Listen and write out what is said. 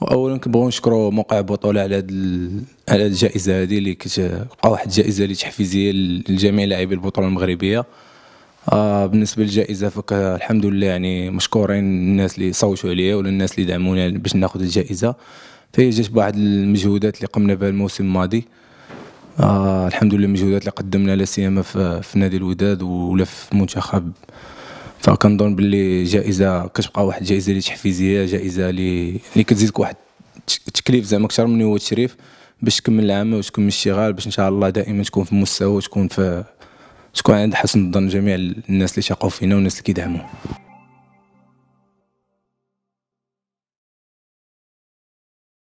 واولا كنبغي نشكروا موقع بطوله على هاد على الجائزه هذه اللي كتبقى واحد الجائزه اللي تحفيزيه لجميع لاعبي البطوله المغربيه آه بالنسبه للجائزه فك الحمد لله يعني مشكورين الناس اللي صوتوا عليا ولا الناس اللي دعمونا باش ناخذ الجائزه فهي جات بواحد المجهودات اللي قمنا بها الموسم الماضي آه الحمد لله المجهودات اللي قدمنا لا سيما في, في نادي الوداد ولا في منتخب فكنظن باللي جائزه كتبقى واحد جائزه اللي تحفيزيه جائزه اللي اللي يعني كتزيدك واحد التكليف زعما اكثر من هو التشريف باش تكمل العام وتكمل الشغال باش ان شاء الله دائما تكون في المستوى وتكون في تكون عند حسن الظن جميع الناس اللي تيقوا فينا والناس اللي كيدعمونا